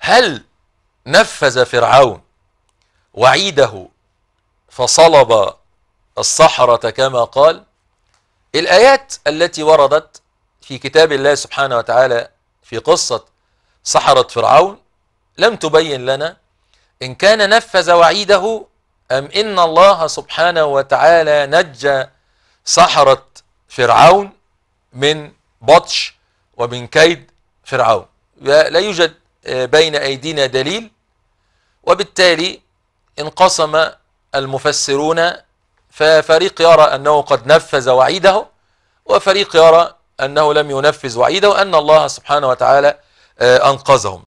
هل نفذ فرعون وعيده فصلب الصحرة كما قال الآيات التي وردت في كتاب الله سبحانه وتعالى في قصة سحرة فرعون لم تبين لنا إن كان نفذ وعيده أم إن الله سبحانه وتعالى نجى سحرة فرعون من بطش ومن كيد فرعون لا يوجد بين أيدينا دليل وبالتالي انقسم المفسرون ففريق يرى أنه قد نفذ وعيده وفريق يرى أنه لم ينفذ وعيده وأن الله سبحانه وتعالى آه، أنقذهم